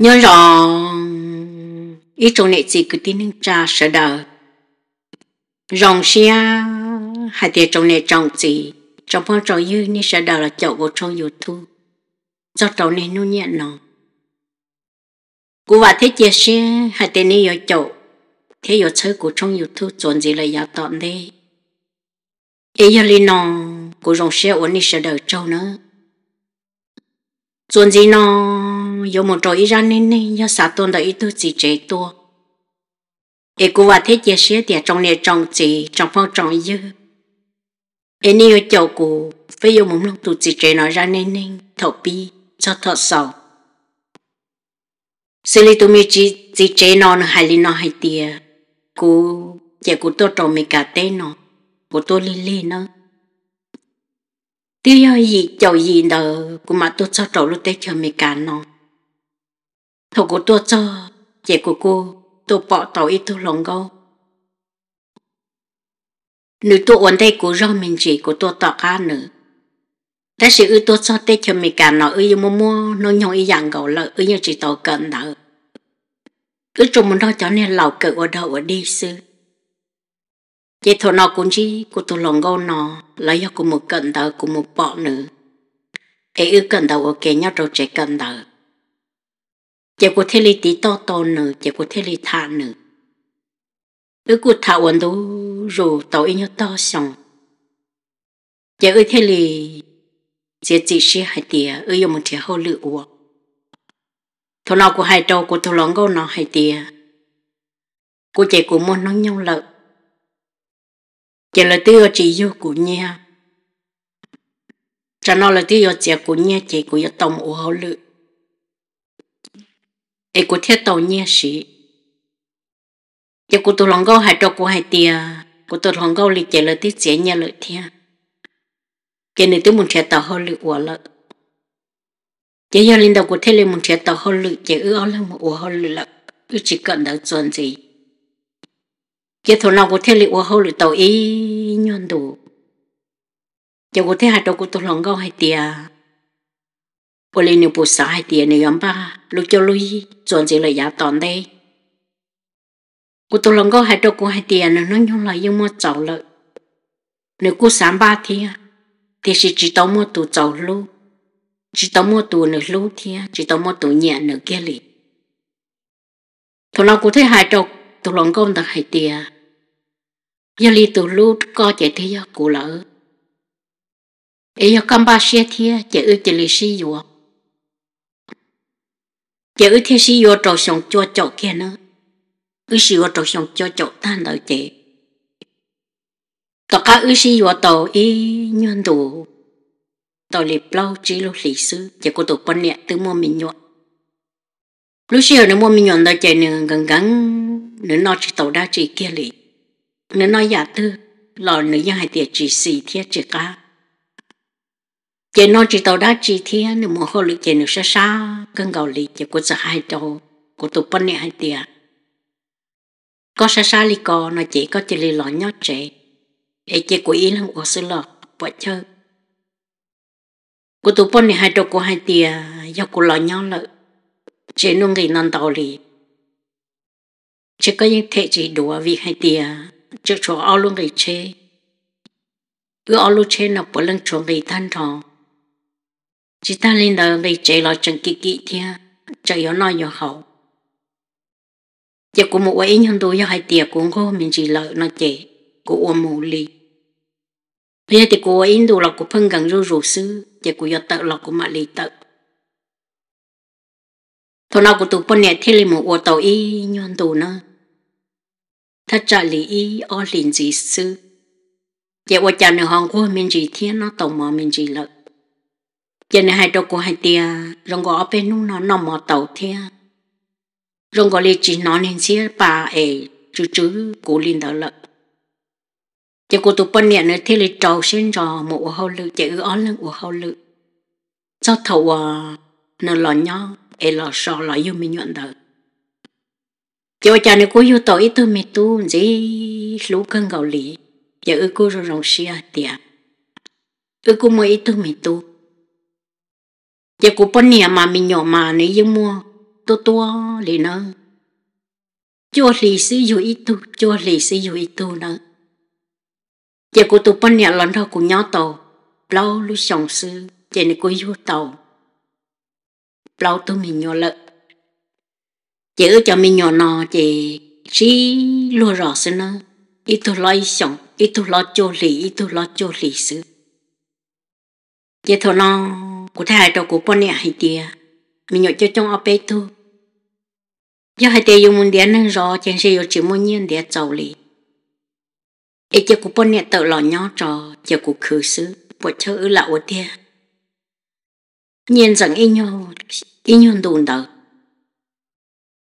nhớ rõ ý chỗ này chỉ cứ tin nên cha sợ đờ rong xia hai tiệt chỗ này trồng gì trong phong trào như ni sợ đờ là chậu của trong youtube do trò này nó nhẹ nó cú và thế chia sẻ hai tiệt này ở chỗ, thế ở chơi của trong youtube chuẩn gì là giáo tọn đi ấy giờ lên nó cú rong xia uống ni sợ đờ trâu nữa chuẩn gì nó yo một trò iran nên nên yo sa tôn đợi tu chỉ chế tua e cô và thế chia sẻ tiệt trong này trong chỉ trong phong trong dư e ni yo chậu cụ phải yo một lúc tu chỉ chế nói ra nên nên thọ bi cho thọ sầu xử lý tụi mi chỉ chỉ chế nó hay li nó hay tiệt cô chỉ cô tôi trồng mi cà tê nó cô tôi li li nó tiêu gì chậu gì đó cô mà tôi cho trồng lúc tết cho mi cà nó thầu của tôi cho chị của cô tôi bỏ tàu ít tôi lòng gâu nếu tôi ổn đây của rau mình chỉ của tôi tỏ ra nữa ta sẽ ư tôi cho tết cho mình cả nó ư mua mua nó nhau y dạng gầu lợi ư như chỉ tàu cận đó cứ trong một đó cho nên lầu cự ở đâu ở đi sư chị thầu nó cũng chỉ của tôi lòng gâu nó lấy do của một cận đó của một bọ nữa cái ư cận đầu ở kia nhau rồi chạy cận đó chế của thế lý tí to to nữ chế của thế lý thả nữ ư ổn đủ rù tàu ý nhớ to xong chế ư chỉ sĩ hai tìa ư một chế hô lự ua nào của hai trâu của thổ lõng hai tìa của chế của môn nó nhau lợi chế là tiêu chỉ yêu của nhà cho nó là tiêu chế của nhà chế của yêu tông ua hô lự ai cũng thiết tàu nhẹ sĩ giờ cô tôi lòng gâu hai trâu cô hai tia cô tôi lòng gâu lì chạy lời tiết chế nhẹ lời thia cái này tôi muốn chạy tàu hơi lì ủa lợi giờ giờ linh đầu của thế lên muốn chạy tàu hơi lì chạy ư áo lên một ủa hơn lì lợi ư chỉ cần đỡ chuẩn gì giờ thằng nào của thế lì ủa hơn lì tàu ý nhon đủ giờ của thế hai trâu cô tôi lòng gâu hai tia bộ lên nếu bộ xã hai tiền này ông ba lúc cho lui dọn gì lại giá tòn đây cô tôi lòng có hai trâu cô hai tiền nó nhung lại nhưng mà cháu lợi nếu cô sáng ba thì thì chỉ tao mua tù cháu lu chỉ tao mua tù nữa lu thì chỉ tao mua tù nhẹ nữa kia lì thôi nào cô thấy hai trâu tôi lòng công được hai tiền giờ lì có chạy thế giờ cô lỡ ấy giờ cam ba xe thì chạy ư chị ư thế sĩ vô trầu sống cho chậu kia nữa ư sĩ vô trầu sống cho chậu ta nữa chị tao cả ư sĩ vô tàu y nhân đủ tàu lì lâu chỉ lúc lịch sử, chị cô tổ quan niệm từ mua mình nhọn lúc xưa nó mua mình nhọn đó chị nữa gần gần, nữa nó chỉ tàu đa chỉ kia lì nữa nó giả tư lò nữa như hai tiệt chỉ xì thiết chỉ cá chị nói chỉ tàu đã chỉ thiên nếu muốn học lý chị nếu xa xa cần gạo lý chị cũng sẽ hai đầu có tụ bận này hai tiền có xa xa lý có nó chỉ có chỉ lì lo nhót chị để chị của ý làm của sư lọ bỏ chơi của tụ bận này hai đầu của hai tiền do của lo nhót lợi chỉ nung gì non tàu lì, chỉ có những thể chỉ đùa vì hai tiền chỉ cho ao luôn người chơi cứ ao luôn chơi nó bỏ lưng chuồng người than thòng chỉ ta lên đầu về chạy lo chân kỹ kỹ thia chạy yếu nói yếu hậu giờ cũng một ấy nhân tôi hai tiệc cũng có mình chỉ lợi nó chạy của ôm mù lì bây giờ thì cô ấy đồ là của phân gần rú rú sư giờ cô yếu tự là của mạ lì tự thôi nào của tụ bọn này thế lên một ô tàu y nhân tụ nữa. thật trả lý y o liền gì sư giờ ô chàng nửa hoàng của mình chỉ thiên nó tổng mà mình chỉ lợi giờ này hai đầu của hai tia rong gò bên nu nó nằm mò tàu thia rong gò li chỉ nó nên xia bà ấy chú chú cố lên đó lợ giờ cô tụ bên nhà này thế là trầu xin rò một hậu lự chỉ ở ón lên của hậu lự sau thầu à ờ, nó lò nhon ấy lò sò lò yêu mình nhuận đời giờ cha này cô yêu tàu ít thôi mẹ tu gì lú cân gạo lý giờ ư cô rồi rong xia tia ư cô mới ít thôi mẹ tu giờ của bọn nhà mà mình nhỏ mà nấy dân mua to to lì nó cho lì xì dụng ít tu cho lì xì dụng ít tu nó giờ của tụi bọn nhà lần đầu của nhau tàu lâu lúc sống sư giờ này của vô tàu lâu tụi mình nhỏ lợ giờ cho mình nhỏ nọ chị chỉ lúa rõ xin nó ít tu lo ít sống ít tu lo cho lì ít tu lo cho lì sư giờ thôi nó của thà trò của bọn nè hay tìa mình nhớ cho trong ở bê tu giờ hai tìa dùng muốn điện năng rõ chẳng sẽ yêu chỉ môn nhiên để giàu lì ấy giờ của bọn nè tự lò nhỏ trò giờ của khử xứ bọn chơi ư lão tìa nhiên rằng in nhau in nhau đùn đầu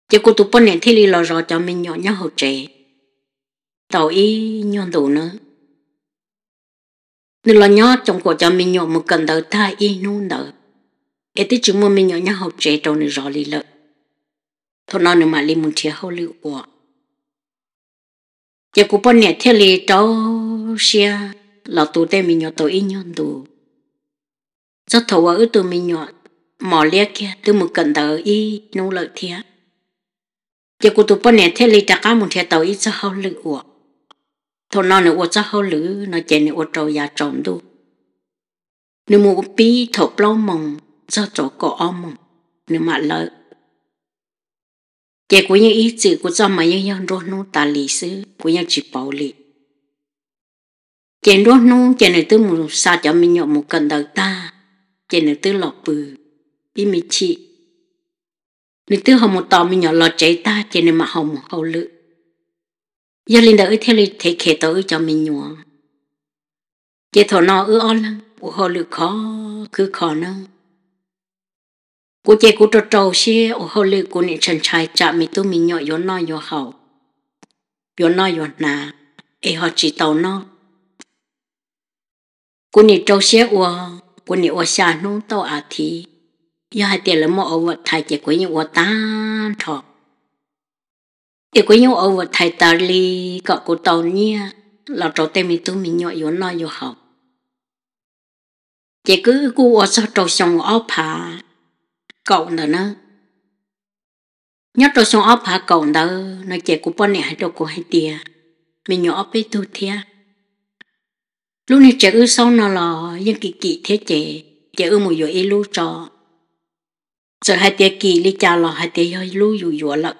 chỉ cô tụi bọn này thì lì lò rõ cho mình nhỏ nhau hậu trẻ tàu y nhau đủ nữa Nữ là nhớ trong cuộc cho mình nhỏ một cần đầu thai y nu nở. Ê tí chúng mua mình nhỏ nhá học trẻ trâu nữ rõ lý lợi. Thôi nó nữ mà lì muốn chia hậu lưu ủa. Giờ cô bọn nè theo lì trâu xia là tù tê mình nhỏ tổ y nhọn tù. Rất thấu ở tù mình nhỏ mỏ lia kia từ một cần đầu y nu lợi thiệt. Giờ cô tụ bọn nè theo lì trả cá một thiệt tàu y cho hậu lưu ủa thô nó nữa ô cho hô lử nó chè nữa ô trâu ya trộm đu nếu mua bi thổ lâu mong do chỗ cổ ôm mong nếu mà lỡ chè của những ý chữ của cho mà nhân nhân rồi nó ta lý sư của nhân chỉ bảo lý chè rồi nó chè này tư một sao cho mình nhọ một cần đời ta chè này tư lọ bự bi mi chị nếu tư hồng một tò mình nhọ lọ chạy ta chè này mà hồng một hậu lự giờ linh đã đỡ theo lịch thể khế tới cho mình nhua chế thọ nó ư on lắm, của họ lự khó cứ khó năng của chế của trâu trâu xe ở hồ lự của những chàng trai chạm mình tôi mình nhọ yo no yo hậu yo no yo nà e họ chỉ tàu nó cô nị trâu xe ua cô nị ô xa nung tàu à thì giờ hai tiền là mò ở vật thay chế quấy như ua tan thọ thì cũng nhau ở vừa thầy ta li cọ cổ tàu nha là trâu tê mình tu mình nhỏ yếu nói yếu học chỉ cứ cú ở sau trâu sông ở phá cậu nữa nó nhớ trâu sông ở phá cậu nữa nó chỉ cú bọn này hay đâu cú hay tia mình nhỏ bé bên tu thia lúc này trẻ ư sau nó là những kỳ kỳ thế trẻ trẻ ư một yếu ý lưu trò giờ hai tia kỳ li cha là hai tia yếu lưu yếu yếu lợn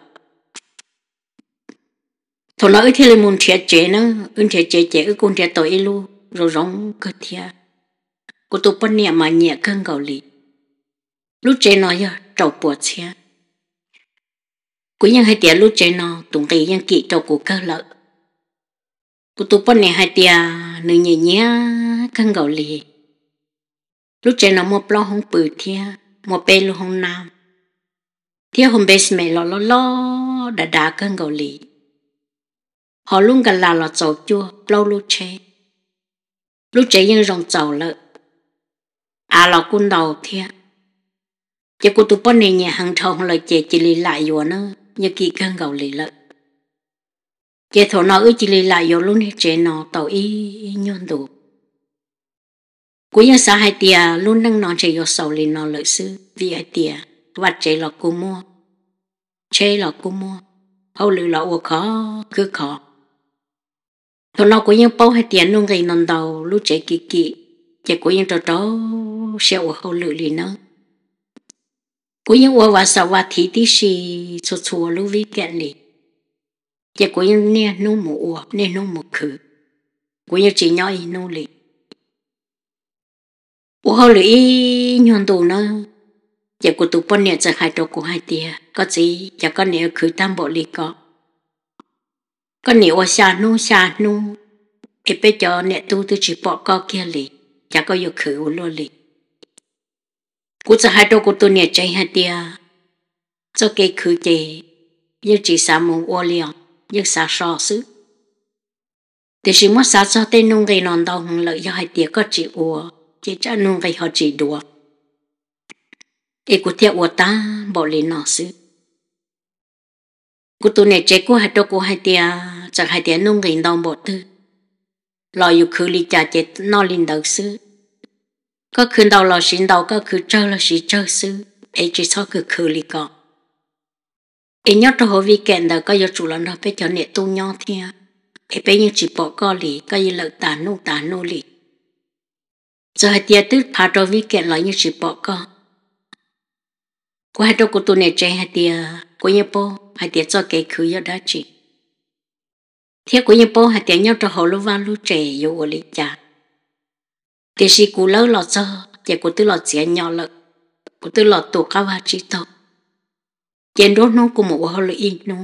thôi lỡ thì là muốn trẻ trẻ nữa, ưng trẻ trẻ trẻ ưng con trẻ tuổi lu rồi rong cơ thia cô tu bận nhẹ mà nhẹ cơn gạo lì lúc trẻ nói giờ trầu bùa chia cô nhân hai tia lúc trẻ nó tụng kỳ nhân kỵ trầu của cơ lợ cô tu bận nhẹ hai tia nữ nhẹ nhẹ cơn gạo lì lúc trẻ nó mua lo không bự thia mua bê lu không nam thia hôm bê mẹ lo lo lo đã đã cơn gạo lì họ luôn gần là lọ chậu chua lâu lâu chế lúc chế nhưng rồng chậu lợ à lọ cun đầu thiệt, giờ cô tụi bọn này nhà hàng thầu lời chế chỉ lì lại vô nữa như kỳ cơn gầu lì lợ chế thổ nó ư chỉ lì lại vô luôn hết chế nó tàu y nhon đủ cuối nhà xã hai tia luôn nâng nó chế vô sầu lì nó lợi sư vì hai tia và chế lọ cô mua chế lọ cô mua hầu lì lọ ua khó cứ khó thằng nó của những bao hai tiền luôn ngày nằm đầu lúc chạy kỳ kỳ chạy của những trò trò xe ở hậu lự liền nó của những hoa hoa sao hoa thì tí xì chua chua lúc vi kiện liền chạy của những nè nô mù ua nè nô mù khử của những chị nhỏ y nô liền ở hậu lự y nhon đồ nữa, chạy của tụ bọn nè chạy hai trò của hai tiền có gì chạy con nè khử tam bộ liền có có nhiều xa nu xa nu ít bây giờ nè tu tu chỉ bỏ co kia lì chả có yêu khử lô lì cú cho hai đôi của tôi nè chạy hai tia cho cái khử chê như chỉ xả mù ô liệt nhưng xả sò xứ thì chỉ mất xả cho tên nung gây non đau hùng lợi cho hai tia có chỉ ua chỉ cho nung gây họ chỉ đùa ít của thiệt ua ta bỏ lên nọ xứ của tôi nè chạy của hai đôi của hai tia chẳng hai tiếng nung nghìn đồng bộ tư. Lò yu khứ lì chả chết nó linh đầu sư. Có khứ đầu lò xin đầu có khứ trơ lò xin trơ sư. ấy chỉ so cứ khử lì cọ. Ê nhó trò hồ vi kẹn đầu có yu chủ lần nó phải cho nẹ tu nhó thia. ấy bế như chỉ bỏ co lì có yu lợi tàn nô tàn nô lì. Giờ hai tia tức phá trò vi kẹn lò như chỉ bỏ co. Qua hai trò của tu nè trẻ hai tia. Cô nhé bố hai tia cho cái khử yu đó chị thế của nhà bố hạt tiếng nhau cho hồ lô vào lú trẻ yêu của lý cha thế sĩ cụ lỡ lọt cho trẻ của tư lọt trẻ nhỏ lợ của tư lọt tổ cao và trí tộc chén đốt nó của một hồ lô in nó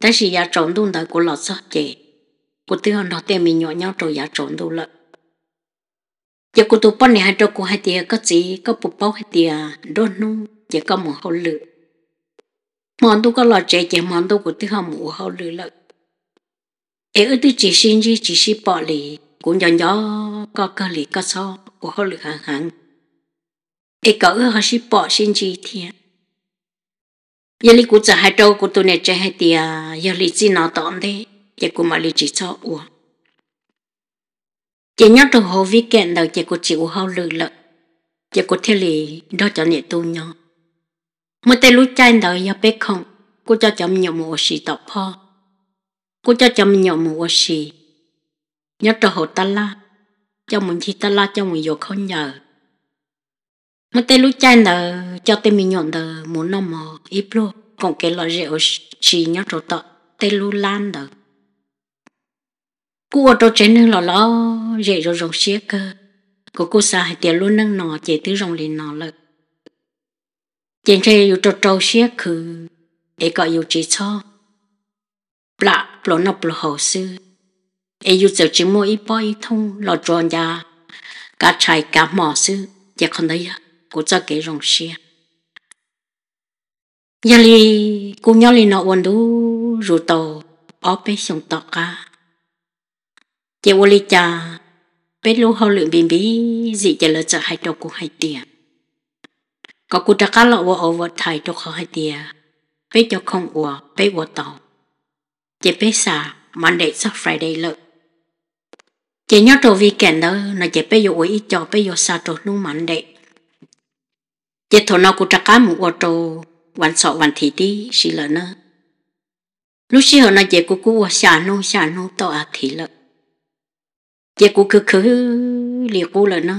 ta sĩ ya trộn đun đời của lọt cho trẻ của tư hòn đó tiền mình nhỏ nhau rồi ya trộn đun lợ giờ của tôi bọn này hai trâu của hai tia có gì có bộ bao hai tia đốt nó chỉ có một hồ lửa món tôi có lọt trẻ trẻ món tôi của tư hòn một hồ lửa lợ ở tư chỉ xin gì chỉ xin bỏ lì cũng nhỏ nhỏ có cơ lì có so của họ lực hàng hàng ở cỡ họ sĩ bỏ sinh gì thiệt giờ lì cũng hai trâu của tôi này chơi hai tiề giờ lì chỉ nó tọn thế giờ cũng mà lì chỉ cho uổng chỉ nhớ trong hồ vi kẹn đầu chỉ có chịu hao lử lợ chỉ có thế lì đó cho nhẹ tôi nhỏ mới tay lú chay đầu giờ bé không cô cho chậm nhiều mùa xì tộc ho cô cho chăm nhậu một ô xì nhớ cho hồ ta la cho mình chi ta la cho mình vô không nhờ mà tê lúc chai nờ cho tê mình nhậu nờ muốn nằm mò ít luôn còn cái loại rượu xì nhớ rồi tọ tê lúc lan nờ cô ở trong trên nâng lò lò rễ rồi rồng xía cơ cô cô xa hay tiền luôn nâng nọ chế tứ rồng liền nọ lợ trên rễ yêu trâu trâu xía khử để gọi yêu chỉ cho lạ lo nộp lo hậu sư ai dù giờ chỉ mua ít bao ít thông lo tròn ya cả trái cả mỏ sư giờ còn đây, cô cho cái rồng xe giờ li cô nhau li nọ quần đủ rủ tàu ó bé sông tọt cả giờ quần li cha bé lú hậu lượng bình bí dị giờ lỡ chợ hai đầu cũng hai tiền có cô đã cá lọ vợ ở vợ thầy cho họ hai tiền bé cho không ủa bé ủa tàu chỉ biết xa Monday to Friday lợ chỉ nhớ trò weekend đó nó chỉ bây giờ ý cho bây giờ sao trò nu Monday chỉ thổ nó cũng chắc cá một ô tô วันสอบวันที่ที่สิละนะลูกชิหนาเจกูกูว่าชาโนชาโนต่ออาทิละเจกูคือคือเรียกูละนะ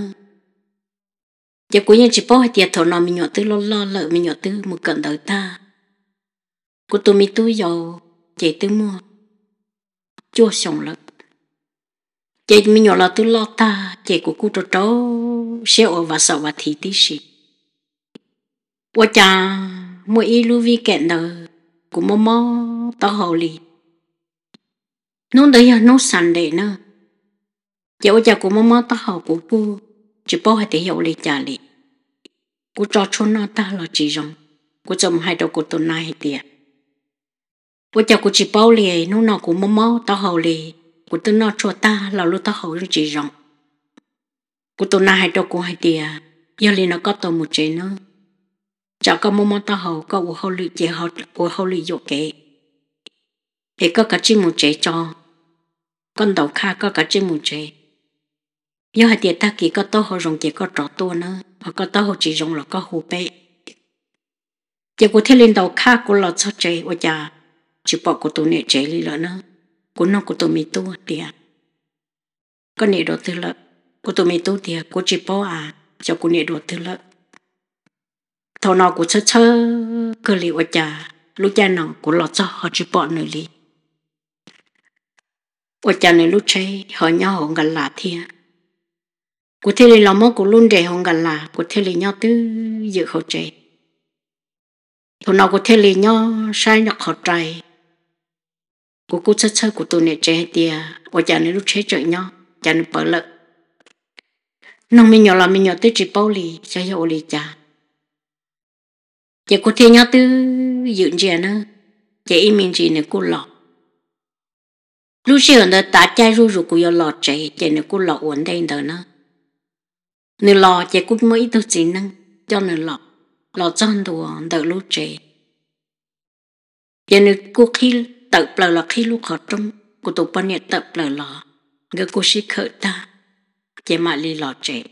เจกูยังจิป้อให้เตียถอนอมีหยอตื้อล้อล้อเลยมีหยอตื้อมือกันเดินตากูตัวมีตู้ยาว chế tư mua cho sống lắm chế mình nhỏ là tư lo ta chế của cô trò trò sẽ ở và sợ và thì tí xì quá cha mỗi y lưu vi kẹn đờ của mò mò tao hầu lì nó đấy là nó sẵn để nữa chế quá cha của mò mò tao hầu của cô chỉ bao hai tỷ hiệu lì trả lì cô trò chôn nó ta là chỉ rằng cô chồng hai đầu của tôi này tiệt bố cháu cũng chỉ bao lì nó nó cũng mò mò tao hầu lì của tôi nó cho ta là lúc tao hầu chỉ rộng của tôi na hai đâu cũng hai tiề giờ lì nó có tôi một chế nữa cháu có mò mò tao hầu có của hầu lì chế hầu của hầu lì dụ kệ thì có cả chỉ một chế cho con đầu kha có cả chỉ một chế giờ hai tiề ta kỳ có tao hầu rộng chỉ có trọ tôi nữa hoặc có tao hầu chỉ rộng là có hồ bê chỉ của thế lên đầu kha của lọt cho chế ôi chà chỉ bỏ cô tôi nè chế lý là nó cô nó cô tôi mi tu tiệt à. có nè đồ thứ lợ cô tôi mi tu tiệt à, cô chỉ bỏ à cho cô nè đồ thứ lợ thầu nào của chớ chớ cơ li ở cha lúc cha nào của lọt cho họ chỉ bỏ nơi li ở cha này lúc chơi họ nhau họ gần lạ thiệt à. cô thế li lòng mơ của luôn để họ gần lạ cô thế li nhau tư dự họ chơi thầu nào cô thế li nhau sai nhọc họ trai cô cô sơ sơ của tôi này trẻ tia, ở nhà nên lúc trẻ chơi nhau nhà nên bỡ lợ nó mình nhỏ là mình nhỏ tới chỉ bao lì cho hiệu lì cha chỉ có thiên nhau tư dựng trẻ nữa chỉ mình chỉ này cô lọ lúc trẻ xưa nó ta cha ru ru của lọ trẻ chỉ này cô lọ ổn đây đó nữa nửa lọ chỉ cũng mới tôi chỉ năng cho nửa lọ lọ cho chân đồ đỡ lúc trẻ chỉ này cô khi tập lờ lọ khi lúc họ trong của tụ bà nè tập lờ lọ gỡ cô sĩ khở ta chế mà lì lọ trẻ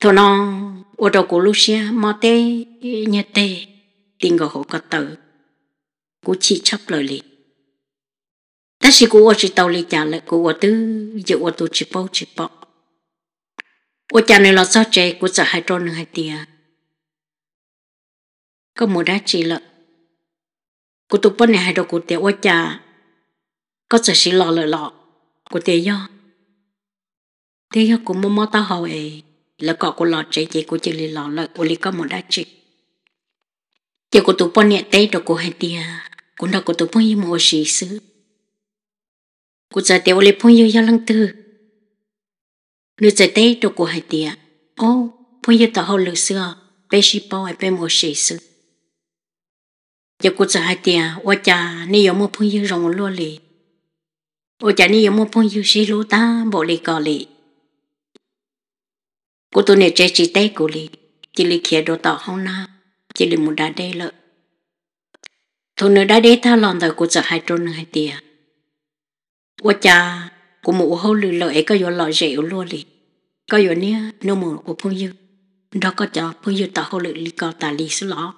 thô nó ô đầu của Lucia xe mò tê nhẹ tê tiền gọi hộ có tờ cô chỉ chấp lời lì ta sĩ cô ô chỉ tàu lì trả lại cô ô tư giờ ô tụ chỉ bao chỉ bao ô cha này là sao trẻ của sợ hai trôn hai tia có một đá chỉ lợi cô tụ bữa này hay đâu cô tiệt quá cha có sợ xí lọ lợ lọ cô tiệt yo tiệt yo cô mua mua tao hậu ấy là có cô lọ chạy chạy cô chỉ lì lọ lợ cô lì có một đá chị giờ cô tụ bữa này tê đâu cô hay tiệt cô đâu cô tụ bữa gì mua xí xứ cô giờ tiệt cô lì bữa yo yo lăng tư nửa giờ tê đâu cô hay tiệt ô bữa yo tao hậu lợ xưa bé xí bao ai bé mua xí xứ giờ cô sợ hai tia ô cha nếu có một phong yêu rồng luôn lì ô cha ni yếm một phong yêu xí lú ta bộ lì cò lì cô tôi nè chơi chỉ tay cô lì chỉ lì kia đồ tỏ không na chỉ lì muốn đá đê lợ thôi nữa đá đê tha lòn rồi cô sợ hai trôn hai tia ô cha cô mụ hô lì lợi có vô lọ rượu luôn lì có vô nia nô mù của phong yêu đó có cho phong yêu tỏ hô lì lì cò tà lì xí lọ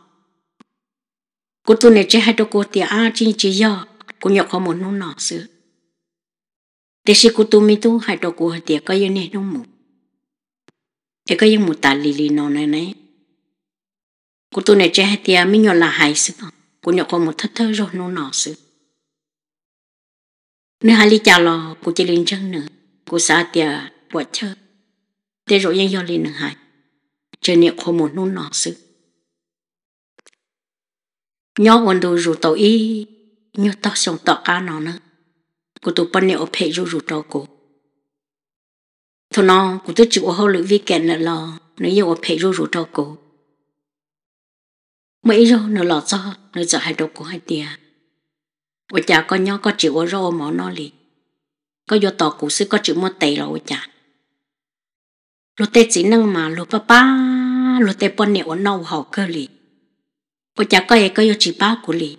cô tu này chỉ hai đôi cô tiệt a chỉ chỉ do cô nhậu không muốn nôn nọ xứ thế thì cô tu mi tu hai đôi cô tiệt có yên này nông mù thế có yên mù ta lì lì nọ này này cô tu này chỉ hai tiệt mi nhậu là hai xứ cô nhậu không muốn thất thơ rồi nôn nọ xứ nếu hai lý chào lo cô chỉ lên chân nữa cô xa tiệt bỏ chơi thế rồi yên do lên nữa hai chơi niệm không muốn nôn nọ xứ nhớ quần đồ rủ tàu y nhớ tao sống tọt cá nó nữa cô tụ bận nhiều phải rủ rủ tàu cô thôi nó cô tôi chịu hơi lưỡi vi kẹn là lò nếu yêu phải rủ rủ tàu cô mấy rồi nó lọt cho nó giờ hai đầu của hai tia ôi cha con nhớ có chịu ở rồi mỏ nó liền có vô tàu cụ sư có chịu mua tay rồi ôi cha lúc tết chỉ năng mà lúc ba ba lúc tết bọn nẹo nâu hậu cơ liền ô chả có ai có yêu chỉ của lì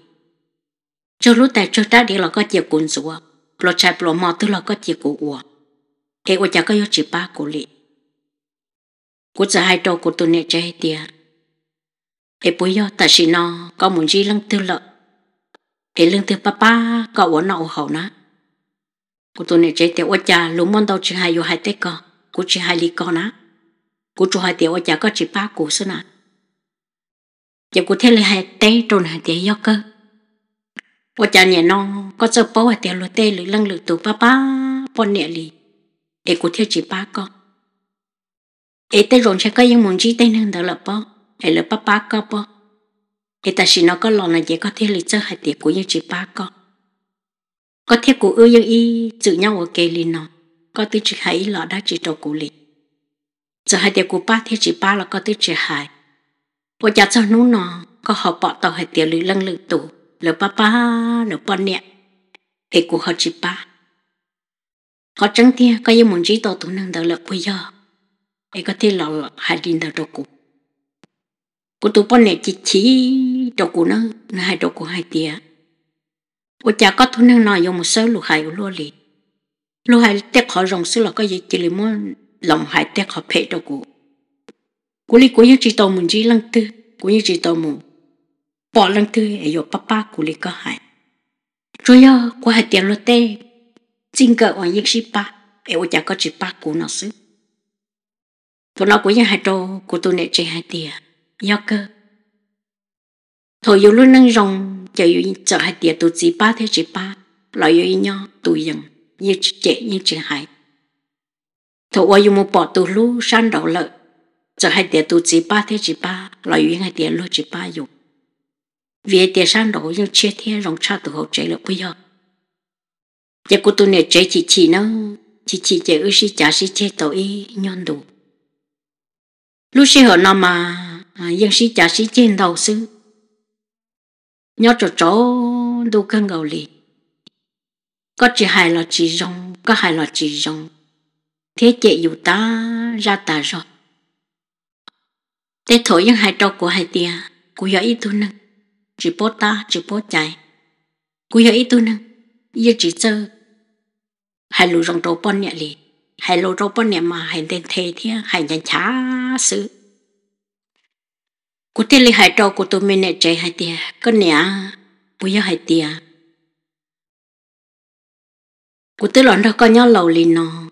cho lúc tại cho ta đi là có chiều cuốn rùa lo chạy lo mò tức là có chiều của ủa thế ô chả có yêu chỉ của lì của giờ hai đầu của tôi tiệt thế bây giờ ta chỉ nó có muốn gì lăng tư lợi thế lương tư papa có uống nọ hậu nó của tôi nè tiệt ô chả lúc món đầu chỉ hai yêu hai tết con của chỉ hai lì con á của chú hai tiệt ô chả có chỉ ba của xưa nào giờ cụ thế là hai tay trồn hai tay do cơ bộ cha nhẹ non có sợ bố hai tay lúa tê lưỡi lăng lưỡi tủ ba ba bọn nhẹ lì để cụ thế chỉ ba con ấy tê rộn sẽ có những món chi tê nâng đỡ là bố ấy là ba ba con bố ấy ta chỉ nó có lòng là dễ có thể lì chơi hai tay của những chỉ ba con có thể cụ ưa những y tự nhau ở kề lì nó có tư chỉ hai lọ đã chỉ trâu cụ lì giờ hai tay cụ ba thế chỉ ba là có tư chỉ hai bộ cha cho nó nọ có họ bỏ tàu hệ tiểu lưỡi lăng lưỡi tủ lỡ ba ba lỡ ba nẹ hệ của họ chỉ ba họ trắng tia có như muốn chỉ tàu tù năng đầu lỡ bây giờ hệ có thể lọ lọ hai đình đầu đầu cụ cụ tụ bọn nẹ chỉ chỉ đầu cụ nó nó hai đầu cụ hai tia bộ chặt có tù năng nọ dùng một số lục hải của lúa lì lúa hải tép họ rồng xứ là có gì chỉ là muốn lòng hải tép họ phê đầu cụ cô li cô yêu chỉ tàu mình chỉ lăng tư cô yêu chỉ tàu mình bỏ lăng tư ấy yo papa cô li cái hại rồi yo cô hạt tiền lót tê chính cái anh yên sĩ pa ấy ô chả có chỉ pa cú nó xứ tụi nói cô yên hạt đồ cô tụi nè chỉ hạt tiền yo cơ thôi yo luôn năng rong chờ yo chờ hạt tiền tụi chỉ pa thế chỉ pa lại yo nhau tụi dần như trẻ như chỉ hại thôi yo một bỏ tụi luôn san đầu lợi giờ hai tiệt tu chỉ ba thế chỉ ba loại yên hai tiệt lôi chỉ ba vì tiệt sang đó nhưng chia thế rong cha tu học chế là bây giờ giờ cô tu này chế chỉ chỉ nó chỉ chỉ chế ư sĩ trả sĩ chế tổ y nhon lúc sĩ họ nó mà yên sĩ trả sĩ trên đầu sư nhớ chỗ chỗ đâu cần gầu lì có chỉ hai là chỉ rong có hai là chỉ rong thế chế dù ta ra ta rồi thế thổi những hai trâu của hai tia cú giờ ít tu nâng chỉ bố ta chỉ bố chạy cú giờ ít tu nâng giờ chỉ chơi, hai lù rong trâu bón nhẹ lì hai lù trâu bón nhẹ mà hai tên thế thế hai nhân chá sự cú thế lì hai trâu của tôi mình nè chạy hai tia con nhẹ bây giờ hai tia cú tư lòn đó có nhau lầu lì nó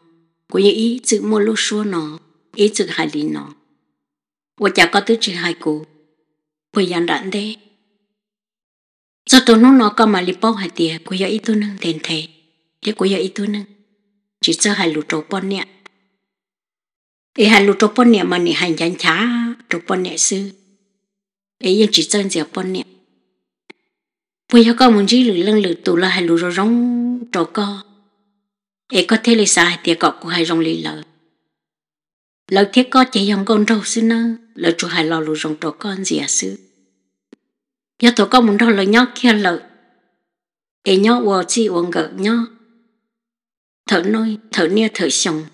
cú giờ ý chữ mua lú xua nó ý chữ hai lì nó 我家个都只海过，不养人的。cho tôi nó nó có mà li hai tiền của giờ tôi nâng tiền thề để của giờ tôi nâng chỉ cho hai lũ trâu nè ấy hai lũ trâu nè mà nè hai dán chá trâu nè sư ấy yên chỉ cho giờ bón nè bây giờ có muốn gì lũ lăng lũ tụ là hai lũ rong rong co ấy có thể lấy sai tiền cọc của hai rong lì lợ lợ thiết có chỉ dòng con trâu sư nâng lợi chú hai lò lù rong trò con gì à sư giờ tổ con muốn đâu lợi nhau kia lợi, ê nhau wo chi wo ngợ nhau thở nôi thở nia thở xong,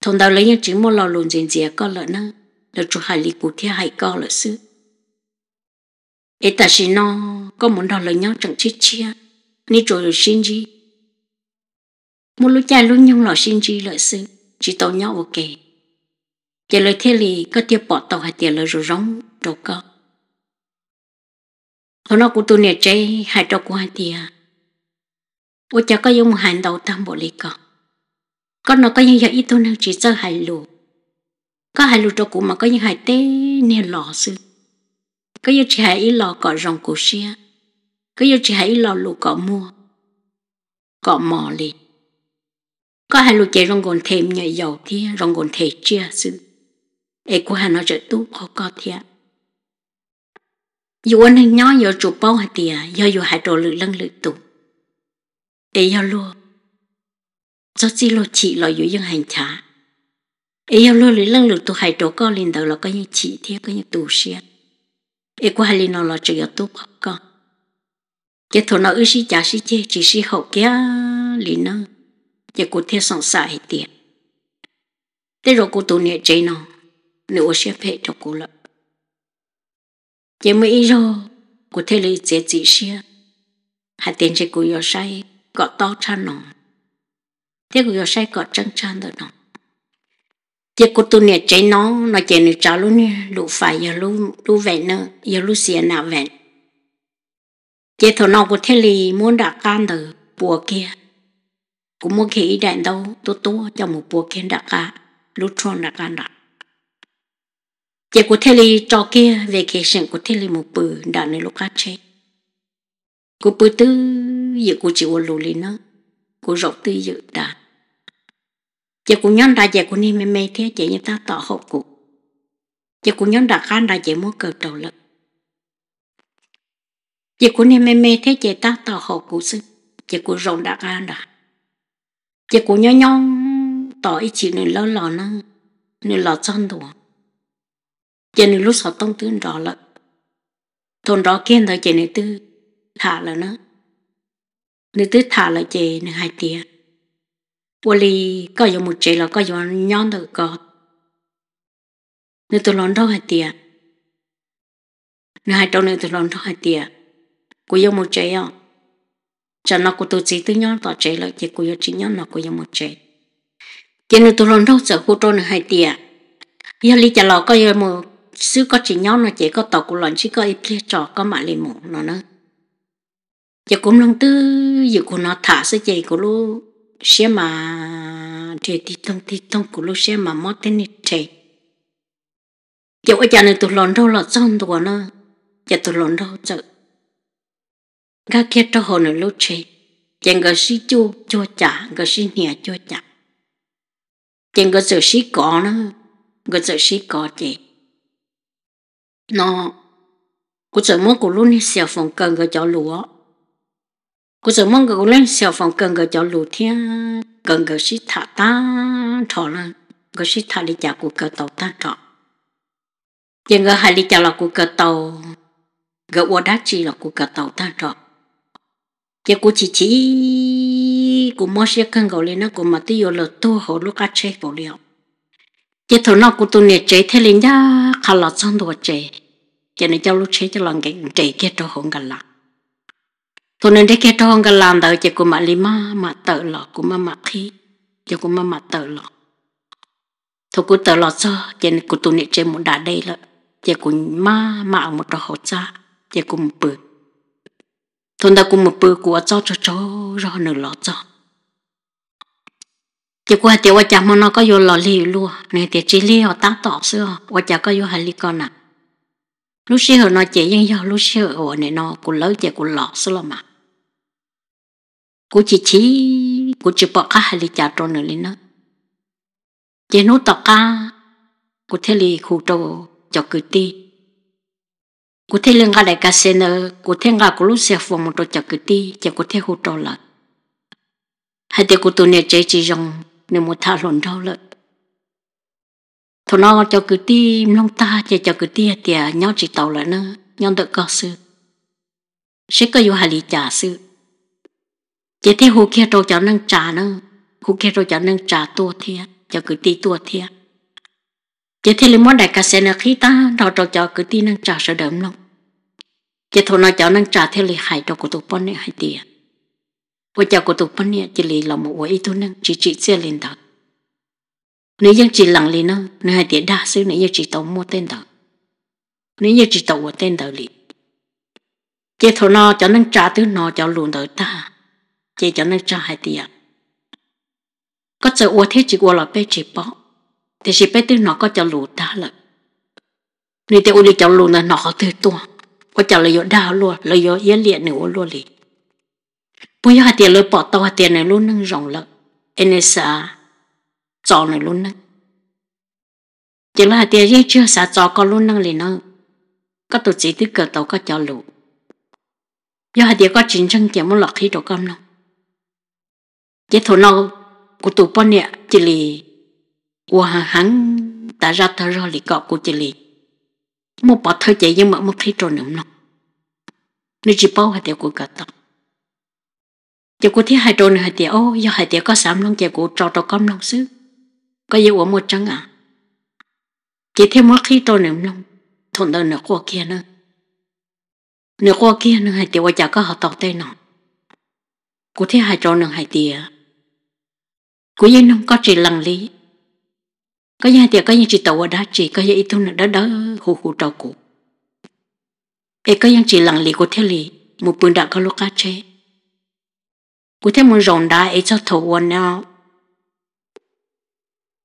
thôn đầu lấy nhau chỉ mua lò lùn gì gì con lợi năng lợi chú hai lì cụ thia hai con lợ sư ê ta xin nó con muốn đâu lợi nhau chẳng chết chia ni rồi xin gì một lúc cha luôn nhung lò xin gì lợi sư chỉ tao nhau ok chỉ lời thế lì có tiêu bỏ tàu hay tiền lời rủ rong đâu có hôm nó cũng tu nè chơi hai trâu của hai tiền ô cha có dùng hành đầu tam bộ lì có con nó có những giờ ít thôi năng chỉ sợ hai lù có hai lù trâu cũ mà có những hai tê nè lò sư có những chỉ hai ít lò cỏ rong cổ xia có những chỉ hai ít lò lù cọ mua cọ mò lì có hai lù chạy rồng gồn thêm nhảy dầu thia rồng gồn thể chia sư e của hà nó trở tu khó có thiệt dù anh hình nhỏ giờ chụp bao hạt tìa do dù hai đồ lự lăng lự tụ e do lua cho chi lô chị lo dù dân hành trả e do lua lự lăng lự tụ hai đồ có liền đầu là có như chị thiệt có như tù xia e của hà liền nó là chỉ giờ tu khó có cái thổ nó ư gì trả gì chê chỉ si hậu kia liền nó giờ cô thiệt sẵn sàng hết tiền thế rồi cô tụ nhẹ chế nó nếu sẽ phải trong cô lập chế mỹ rô của thế lý chế chỉ xia hạ tiền chế của yo say có to cha nọ thế của yo say có trăng trăng đó nọ chế của tu nè cháy nó nó chế nè cháu luôn nè lũ phải giờ lũ lũ về nữa giờ lũ xia nào về chế thầu nọ của thế lý muốn đặt can từ bùa kia cũng muốn khí đạn đâu tôi tố cho một bùa kia đặt cả lũ tròn đặt cả đặt chị của Telly cho kia về kỳ sản của Telly một bữa đã nơi lúc khác chế cô bữa tư dự của chị của lù lì nó cô rộng tư dự đã chị của nhóm đã chị của nên mê mê thế chị như ta tỏ học cụ chị của nhóm đã khăn đã chị mua cờ đầu lực chị của nên mê mê thế chị ta tỏ học cụ sức chị của rộng đã khăn đã chị của nhóm nhóm tỏ ý chị nên lỡ lò nó nên lò chân đồ giờ này lúc sau tông tướng đó là thôn đó kia thời chị này tư thả là nó nếu tư thả là chị này hai tiền vô lý có giờ một chị là có giờ nhon được có nếu tôi lón đâu hai tiền nếu hai trâu nếu tôi lón đâu hai tiền cô giờ một chế à cho nó cô tôi chỉ tư nhon tỏ chế là chị cô giờ chỉ nhon nó cô giờ một chế, giờ nếu tôi lón đâu sợ cô trâu nữa hai tiền giờ lý trả lọ có giờ một sư có chỉ nhau nó chỉ có tàu của lần chỉ có ít lia trò có mà lên một nó nữa giờ cũng lần tư giờ của nó thả sẽ chạy của lô xe mà chạy thì thông thì thông của lô xe mà mất thế này chạy giờ ở nhà này tụi lòn đâu là xong tụi nó giờ tụi lòn đâu chợ ga kia cho hồ nữa lô chạy chẳng có sĩ chu cho trả có sĩ nhà cho trả, chẳng có sự sĩ có nữa có sự sĩ có chạy nó cô sợ mong cô luôn xèo phòng cần cái cháu lúa cô sợ mong cô luôn xèo phòng cần cái cháu lúa thì cần cái sĩ thả ta thọ là cái sĩ thả đi chả của cờ tàu ta thọ nhưng cái hai đi chả là của cờ tàu cái ô đá chỉ là của cờ tàu ta thọ chỉ cô chỉ chỉ cô mua xe cần gọi lên nó cô mà tiêu là tu hồ lúc cá chơi vào liệu chế thổ nó cũng tôi nè chế thế liền nhá khá là xong đồ chế chế này cháu lúc chế cho lòng cái chế cái cho hồn gần lạc tôi nên để cái cho hồn gần làm đời chế của mà lima mà tự lọ của mà mà khi chế của mà mà tự lọ thôi của tự lọ cho chế này của tôi nè chế muốn đạt đây là chế của ma mà một đồ hậu cha chế của một bự thôn ta của một bự của cho cho cho rồi nửa lọ cho chỉ qua chỉ qua chả mà nó có vô lò liu luôn này thì chỉ họ tá tỏ xưa qua chả có vô hạt li con à lúc xưa nó chạy nhưng giờ lúc xưa ở này nó cũng lớn chạy cũng lọ xưa là mà cũng chỉ chỉ cũng chỉ bỏ cả hạt li chả trộn nữa lên nữa chỉ nút tọt cả cũng thấy li khu trâu cho cử ti cụ thấy lưng cái đại ca sen cụ thấy ngà cụ lúc xe phụ một đôi chặt cái ti chỉ cụ thấy khu trâu lại hai đứa cô tụi nè chơi chơi rong nếu một thà lộn rau lợn thằng nó cho cứ ti long ta chỉ cho cứ ti thì nhau chỉ tàu lại nữa nhau được có sự sẽ có yêu hà lý trả chỉ thế hồ kia trâu cháu nâng trả nữa hồ kia trâu cháu nâng trả tua thiệt cho cứ ti tua thiệt chỉ thế liền đại cá sen là khi ta đào trâu cháu cứ ti nâng trả sợ đớm lòng chỉ thằng nó cháu nâng trả theo liền hại trâu của tụi con này hại tiền bộ chào của tụ phân nè chỉ là một ý tu năng chỉ chỉ xe lên đó nếu như chỉ lặng lì nó nó hai tiếng đa số nếu chỉ tàu mua tên đó nếu như chỉ tàu mua tên đó lì chỉ thổ nó cho nên trả thứ nó cho luôn đỡ ta chỉ cho nên trả hai tiếng có sợ ua thế chỉ ua là bé chỉ bỏ thì chỉ bé thứ nó có cho lù ta là nếu thế đi cho lù là nó có thứ tua có cho là do đau luôn là do yên liệt liền bây giờ tiền lối bỏ tàu tiền này luôn nâng rộng lợn anh sa cho này luôn nâng chỉ là tiền chưa sa cho con luôn nâng liền nâng có tổ chức tư tàu có cho lụ giờ tiền có chiến tranh tiền muốn lọt khi đồ con nông chỉ thổ nâu của tụ bọn nè chỉ lì của hắn ta ra thơ rồi lì cọ của chỉ lì một bỏ thơ chạy nhưng mà một khi trộn nấm nông chỉ bao hạt tiền của cả tộc chỉ có thiết hai trôn hai tiệt ô do hai tiệt có sắm long chỉ cụ trò trò con long xứ, có gì uống một trăng à chỉ thêm một khi trôn nữa long thôn đơn nửa qua kia nữa nửa qua kia nữa hai tiệt qua chả có họ tộc tây nọ cụ thiết hai trôn nửa hai tiệt cụ dân nông có chỉ lằng lý có hai tiệt có những chỉ tàu ở đó chỉ có những ít tu nữa đó đó hù hù trâu cụ, ấy có những chỉ lằng lý của thiết lý một bữa đã có lúc cá chế bố thế muốn rộng đá ấy cho thổ quân nào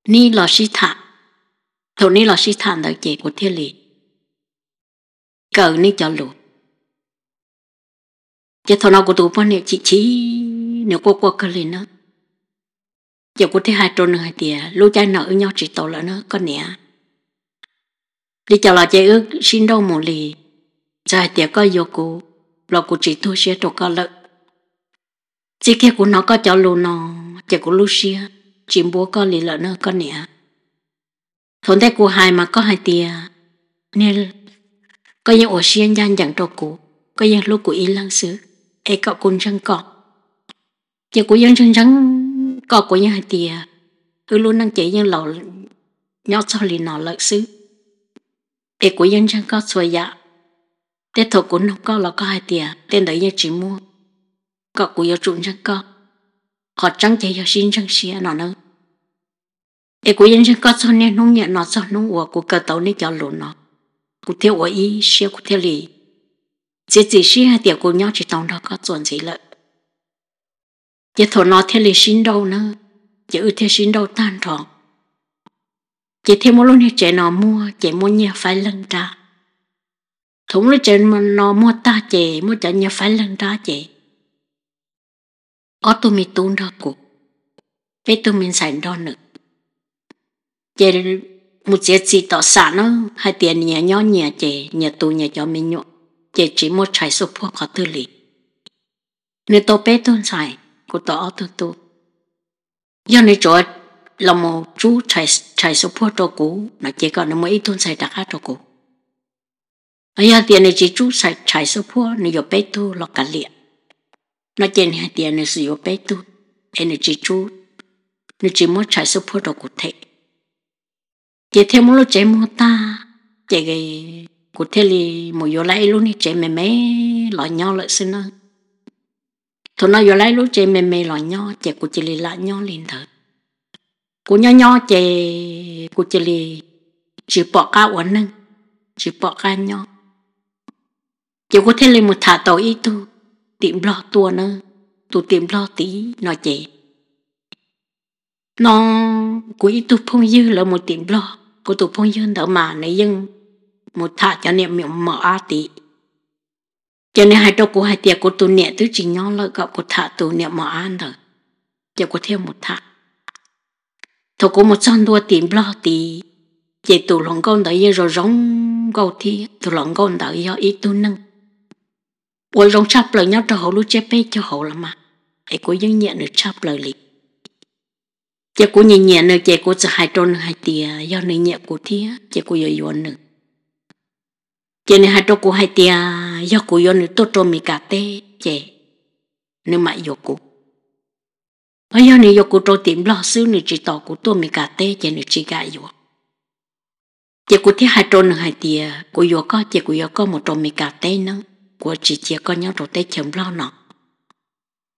ni là sĩ thản thổ ni là sĩ thản đó chị bố thế lì cờ ni cho lụt chứ thổ nào của tụ bọn này chị chỉ nếu qua qua cơ lì nữa giờ của thế hai trôn hai tìa lũ chai nợ nhau chỉ tàu lỡ nó có nẻ, đi chào là chai ước xin đâu một lì dài tìa có vô cụ lọ cụ chỉ thôi xe trục con lợn chỉ kia của nó có cho lù nó chỉ của lúc xia chỉ bố có lì lợn nó có nè thôn thế của hai mà có hai tia nên có những ổ xia gian chẳng trò cũ có những lúc của yên lăng xứ e cọ cồn răng cọ chỉ của dân răng răng cọ của những hai tia cứ luôn đang chỉ như lầu nhóc cho lì nó lợn xứ e của dân răng cọ xuôi dạ tết thổ của nó có là có hai tia tên đấy như chỉ mua có cũng yêu trụng chẳng có họ chẳng thể yêu xin chẳng xia nó nữa ai cũng yên chẳng có cho nên nông nhẹ nó cho nông của của cái tàu này cho lụn nó cụ theo của ý xia cụ theo lì chỉ chỉ xia hai tiểu của nhau chỉ tàu đó có chuẩn gì lợ giờ thổ nó theo lì xin đâu nữa giờ ư theo xin đâu tan thọ chỉ thêm một lúc này trẻ nó mua trẻ mua nhà phải lân ra thủng lúc trẻ nó mua ta trẻ mua trẻ nhà phải lân ra trẻ ó mi tu đó cụ bé mình sành đó nữa chè một chè chỉ tỏ xả nó hai tiền nhà nhỏ nhà chè nhà tu nhà cho mình nhọ chè chỉ một trái sụp phô khó tư lý nếu tôi xài cụ tỏ ó tu tu do này chỗ là một chú trái trái sụp phô cho cụ nó chỉ còn nó mới ít tu xài đặc hát cho cụ ấy tiền này chỉ chú trái trái sụp phô này giờ bé tu lo cả nó chỉ là tiền là sử dụng bé tu chỉ chú nó chỉ muốn chạy support đồ cụ thể chỉ theo một lúc chạy mua ta chạy cái cụ thể là một giờ lại luôn đi chạy mềm mềm loại nhau lại xin nó thôi nó giờ lại luôn chạy mềm mềm loại nhau chạy cụ chỉ là lại nhau lên thật cụ nhau nhau chạy cụ chỉ là chỉ bỏ cả ổn nâng chỉ bỏ cả nhau chỉ có thể là một thả tàu ít thôi tiệm lo tua nơ tu tiệm lo tí nó chè nó quý tu phong dư là một tiệm lo của tu phong dư đỡ mà nãy dân một thả cho niệm miệng mở a tí cho nên hai đâu của hai tiệc của tu niệm tứ chỉ nhau lợi gặp của thả tu niệm mở an rồi cho có thêm một thả thầu có một son đua tiệm lo tí chỉ tu lòng con đợi giờ rồi rong gầu thi tu lòng con đợi giờ ít tu nâng bồi rong chắp lời nhau cho hậu lu chế bê cho hậu là mà hãy cố dân nhẹ nữa chắp lời lì chị cố nhẹ nhẹ nữa chị của sẽ hai trôn hai tia do nữa nhẹ của thía chị cố yo yo nữa chị này hai trôn của hai tia do cố yo nữa tốt trôn mi cà tê chị nếu mà yo cố ở do nữa yo cố trôn tìm lo xứ nữa chỉ tỏ của tôi mi cà tê chị nữa chỉ gà yo chị cố thía hai trôn nữa hai tia cố yo có chị cố yo có một trôn mi cà tê nữa của chị chia con nhau rồi tay chấm lo nó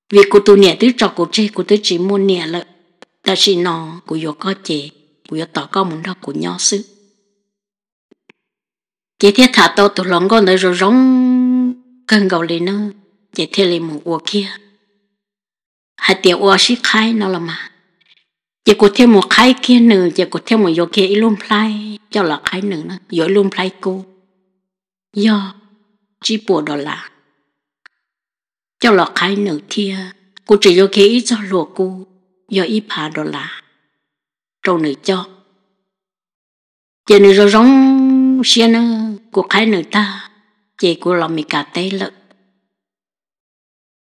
vì cô tu nè tứ trò cô chê cô tứ chỉ muốn nè lợi ta chỉ nó cô vô có chê cô vô tỏ con muốn đó cô nhau sư chị thiết thả tao tụ lòng con nữa rồi rong cơn gầu lên nữa chị thiết lên một ua kia hai tiểu ua xí khai nó là mà chị cô thêm một khai kia nữa chị cô thêm một vô kia luôn phai cho là khai nữa nó dỗi luôn phai cô do chi bộ đó là cho lọ khai nở thia cô chỉ cho kế cho lùa cô do ít phá đó là trâu nở cho chị nở rồi rong xe nở cô khai nở ta chị cô làm mì cà tê lợ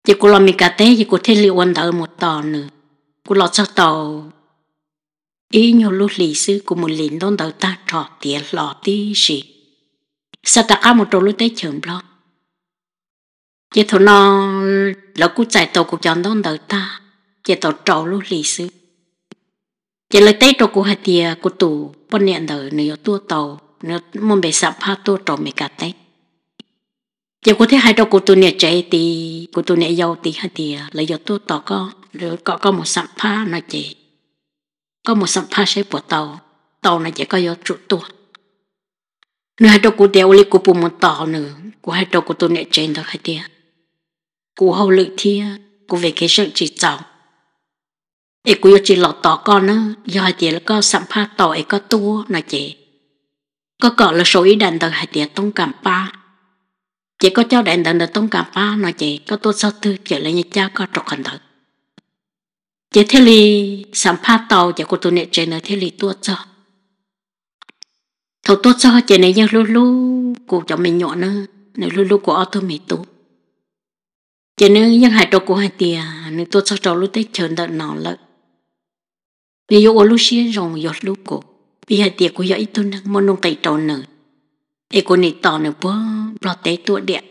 chị cô làm mì cà tê chị cô thêm liệu ăn đỡ một tò nữa cô lọ cho tàu ý nhiều lúc lì sư của một lính đón đầu ta trọ tiền lọ tí gì sa ta ka một trâu lúc tới trường lo chỉ thổ nó là cú chạy tàu cú chọn đón đợi ta chỉ tàu trâu lúc lì sư chỉ lời tới trâu cú hạt tiề cú tù bọn nhện đợi nếu tua tàu nếu muốn bị sập pha tua trâu mày cả tới chỉ có thể hai trâu cú tù nhện chạy thì cú tù nhện giàu thì hạt tia lấy giàu tua tàu có rồi có có một sập pha nó chạy có một sập pha sẽ bỏ tàu tàu này chỉ có giàu trụ tua nó hai đầu cô đeo lấy cô bù một tỏ nữa cô hai đầu cô tôi nẹ chân đó hai tia cô hầu lực thia cô về cái sự chỉ chồng ấy cô yêu chỉ lọt tỏ con á do hai tia là có sẵn pha tỏ ấy có tua nói chị có cọ là số ý đàn tờ hai tia tông cảm pa chỉ có cho đàn đàn tông cảm pa nói chị có tôi sau tư trở lại nhà cha có trọc hành thật chỉ thế li sẵn pha tàu chỉ cô tôi nẹ chân ở thế li tua cho thầu tốt cho chị này dân lu lu của cho mình nhỏ nữa nếu lu lu của ô tô mình tốt chị này dân hải trâu của hai tia nếu tốt cho trâu lu tết chờ đợi nó lợ vì dụ lu xí rồng giọt lu cổ vì hai tia của giọt ít thôi năng môn nông tay trâu nữa, ai của này tỏ nở bó bỏ tế tua đẹp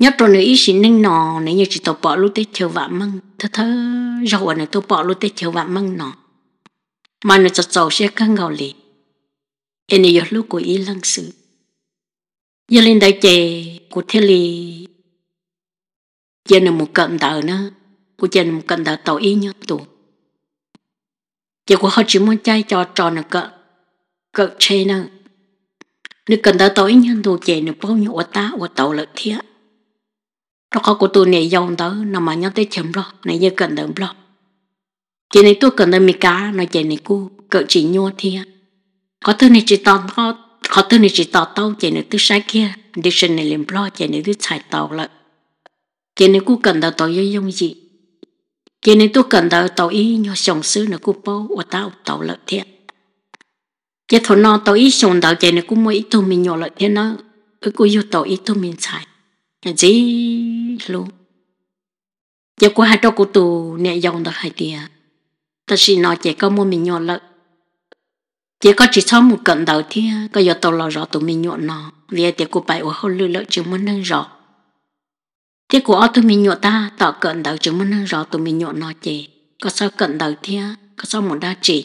nhất rồi nữ ý xin nên nọ nếu như chỉ tàu bỏ lu tết chờ vạm măng thơ thơ rau ở này tôi bỏ lu tết chờ vạm măng nọ mà nó chợt cháu sẽ căng gạo liền ene yo lu ko i lang su yo lên đại chè của thế li chè nè một cận tờ nó của chè nè một cận tờ tàu y nhớ tụ chè của họ chỉ muốn chay cho tròn nè cỡ cỡ chê nè nếu cần tờ tàu y nhớ tụ chè nè bao nhiêu ta ở tàu lợi thiệt đó có của tu này giàu tớ nó mà nhớ tới chấm lo này giờ cần tớ lo chè này tu cần tớ mi cá nó chè này cu cỡ chỉ nhua thiệt có thứ này chỉ tao tao có thứ này chỉ tao tao chỉ nên thứ sai kia đi sinh này làm lo chỉ nên thứ sai tao là chỉ nên cố cần tao tao yêu dùng gì chỉ này tôi cần tao tao ý nhau sống xứ nó cũng bao và tao tao lợi thiệt chỉ thằng nó tao ý sống tao chỉ này cũng mỗi ít thôi mình nhỏ lợi thiệt nó cứ cứ yêu tao ít thôi mình sai gì luôn giờ có hai trâu của tù nè dòng được hai tiền ta xin nói chỉ có mua mình nhỏ lợi chỉ có chỉ sau một cận đầu thì có giờ tàu lò rõ tụi mình nhuộn nó vì tiệc của bài ở hậu lưu lợi chứng minh nâng rõ tiệc của tụi mình nhuộn ta tạo cận đầu chứng minh nâng rõ tụi mình nhuộn nó chỉ có sau cận đầu thì có sau một đa chỉ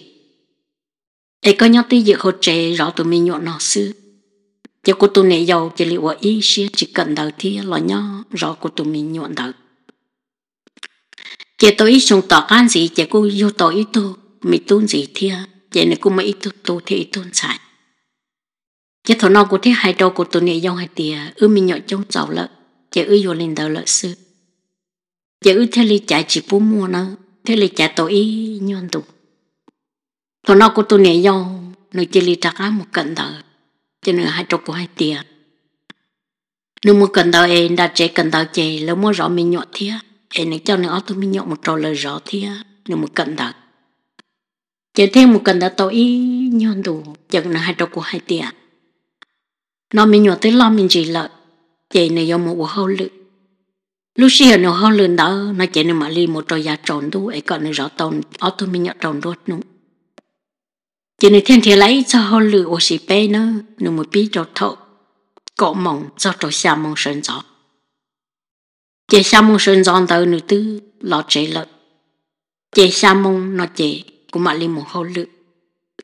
ấy có nhau tí dự hồ trợ rõ tụi mình nhuộn nó sư chỉ của tụi này giàu chỉ liệu ở ý xia chỉ cận đầu thì là nhau rõ của tụi mình nhuộn đầu chỉ tôi ít sống tỏ can gì chỉ cô yêu tôi ít tôi mình tuôn gì thiệt vậy này cũng mà ít tu tu thì ít tu sai chứ thằng nào của thấy hai đầu của tụi này dòng hai tia, ư mình nhỏ trong chậu lợ chứ ư vô lên đầu lợ sư chứ ư thế li chạy chỉ bố mua nữa, thế li chạy tội ý nhon tục thằng nào của tụi này dòng nó chỉ li trạc một cận đầu cho nên hai đầu của hai tia, nếu một cận đầu em đã chế cận đầu chế lâu mua rõ mình nhọ thía em này cho nên ở tôi mình nhọ một trò lời rõ thía nếu một cận đầu chỉ thêm một cần đã tội ý nhon đủ chẳng là hai đầu của hai tiền nó mình nhỏ tới lo mình chỉ lợi chạy này do một của hậu lực lúc xưa nó hậu lực đó nó chạy này mà li một trò giá tròn đủ ấy còn nó rõ tồn ở tôi mình nhỏ tròn đốt nụ chỉ này thiên thế lấy cho hậu lực ô xì bê nó nó một bí trò thợ, cọ mỏng cho trò xa mong sơn gió chạy xa mong sơn gió tới nữ tư lo chạy lợi chạy xa mong nó chạy của mà lên một hậu lự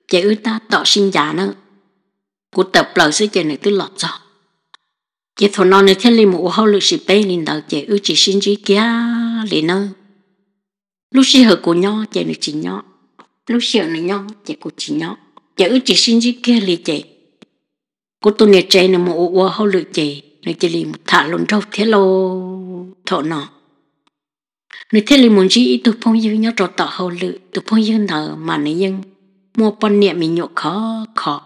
chạy ư ta tỏ sinh giả nữa của tập lầu sẽ chạy này tư lọt gió chỉ thổ non này thiết lên một hậu lự sĩ bê lên đầu chạy ư chỉ sinh chỉ kia lên nữa lúc xí hợp của nhau chạy được chỉ nhau lúc xí hợp này nhau chạy của chỉ nhau chạy ư chỉ sinh chỉ kia lên chạy của tôi này chạy này một ô hậu lự chạy này chạy lên một thả lộn rau thế lô thổ nọ nếu thế là muốn gì tụi phong yêu nhau rồi tạo hậu lự tụi phong yêu nở mà nấy nhưng mua bọn niệm mình nhộn khó khó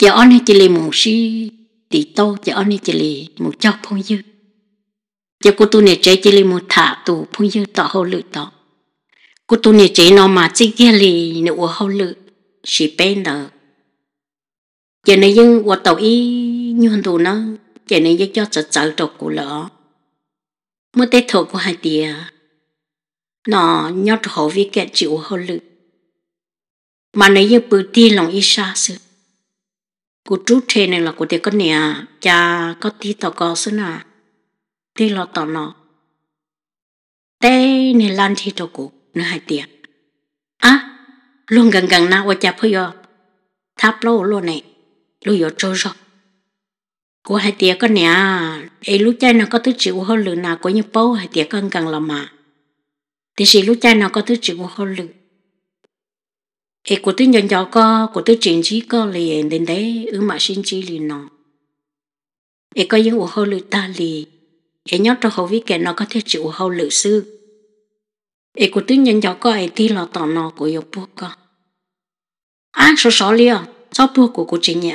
giờ anh ấy chỉ là muốn gì thì tô giờ anh ấy chỉ là muốn cho phong yêu giờ cô tu này chỉ là muốn thả tụ phong yêu tạo hậu lự tỏ cô tu này chỉ nó mà chỉ kia là nữa hậu lự chỉ bên đó giờ này nhưng qua tàu ý như hành tù nó giờ này cho cho sợ sợ đồ của lỡ mua tê thổ của hai tía nó nhót hổ vi kẹt chịu hồ lự mà nấy như bự ti lòng y xa sự cụ trú thề này là của tê con nè cha có tí tỏ có sứ nà tí lo tỏ nó tê này lan thi tỏ cụ nè hai tía à luôn gần gần nào cha phơi yo tháp lô lô này lô yo trôi rồi của hai tía con nè ấy à. lúc chơi nó có thứ chịu hơn lử nào có như bố hai tía con cần là mà thì chỉ lúc chơi nó có thứ chịu hơn lử ấy của thứ nhận cho có của thứ chuyện chỉ có liền đến đấy ứ mà xin chỉ liền nó ấy có những hơn lử ta liền ấy nhớ cho hậu vi kẻ nó có thứ chịu hơn lử sư ấy của tiếng nhận cho có ấy thì là tỏ nó của yêu bố con à số số liền số bố của cô chị nhỉ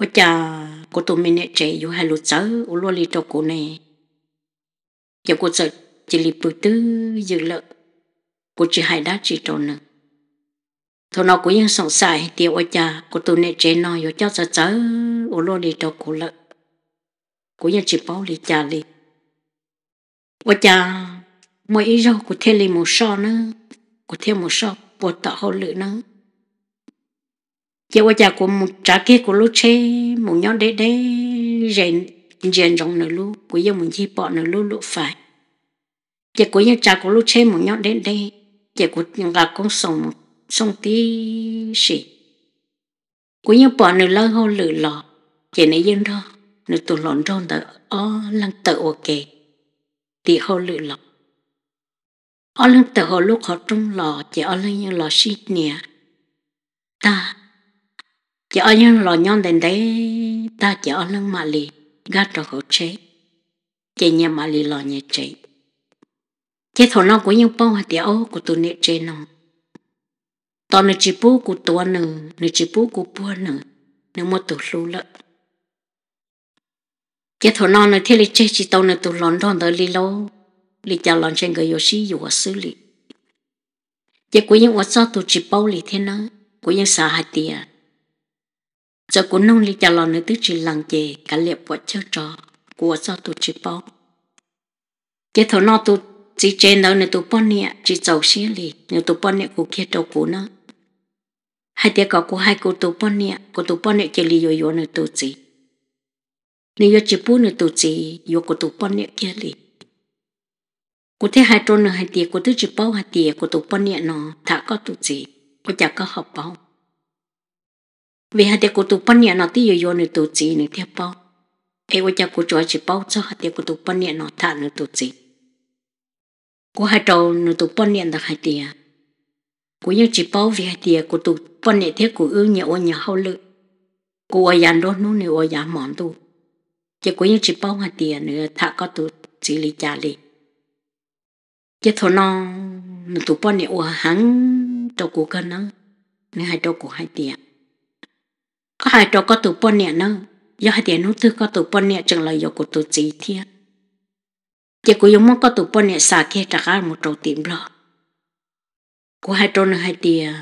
bố cha cô tụi mình nè chạy dù hai lúa cháu ô lúa lì trâu cô nè, giờ cô sợ chỉ lì bự tư dự lợ cô chỉ hai đá chỉ trâu nữa thôi nào cô yên sống xài tiêu ô cha cô tụi nè chạy nó dù cháu sợ cháu ô lúa lì trâu cô lợ cô yên chỉ bảo lì cha lì ô cha mỗi rau cô thêm lì một so nữa cô thêm một so bột tạo hậu lự nữa chỉ qua chả của một trả kia của lúc chê một nhóm đấy đấy rèn rèn rộng nữa lu của dân mình chi bỏ nữa lu lu phải chỉ của những trả của lúc chê một nhóm đấy đấy chỉ của những là con sông sông tí xỉ của những bỏ nửa lơ hô lử lọ chỉ này dân đó nửa tụ lọn rôn tờ ó lăng tờ ok thì hô lử lọ ó lăng tờ hô lúc họ trong lọ chỉ ó lăng như lọ xịt nè ta chỉ ở nhân lo nhon đến đấy ta chỉ ở lưng mà lì gắt cho khẩu chế chỉ nhà mà lì lò nhà chế chỉ thổ nó của những bông hạt tiểu của tụi nè chế nó tao nè chỉ bố của tụi nè nè chỉ bố của bố nè nè một tụi lú lợ chỉ thổ nó nè thế là chế chỉ tao nè tụi lòn đòn tới lì lâu lì chào lòn trên người sĩ yếu xử lý chỉ của những vật sao tụi chỉ bao lì thế nó của những xã hạt tiền giờ cũng nông lý trả lò nơi tức chỉ làng chè cả liệp vợ chơi trò của do tụ chỉ bao chế thầu nó tụ chỉ chế nó nơi tụ bao nè chỉ giàu xí lì nơi tụ bao nè của kia đâu của nó hai tiếng có của hai của tụ bao nè của tụ bao nè chỉ lì yo yo nơi tụ chỉ nếu yo chỉ bu nơi tụ chỉ yo của tụ bao nè kia lì cô thế hai trôn nơi hai tiếng của tức chỉ bao hai tiếng của tụ bao nè nọ thả có tụ chỉ của chả có hợp bao vì hạt của tụ bắn nhẹ nó tí yo nó nữa tụ chỉ nữa theo bao ai vợ cha của cho chỉ bao cho hạt của tụ bắn nhẹ nó thả nó tụ chỉ của hạt trâu nó tụ bắn nhẹ đặc hạt tia của những chỉ bao vì hạt tia của tụ bắn nhẹ thế của ương nhẹ ô nhẹ hậu lự của ai dàn đó nó nữa ai dàn mòn tụ chỉ của những chỉ bao hạt tia nữa thả có tụ chỉ lý trả lý chỉ thôi nó nữa tụ bắn nhẹ ô hắn trâu của cân nó nữa hai trâu của hạt tia có hai trò có tụ bọn nè nó do hai tiền hút thư có tụ bọn nè chẳng lời do của tụ chỉ thiệt chỉ của dùng mong có tụ bọn nè xả kia trả cả một trâu tiệm lo của hai trâu nữa hai tiền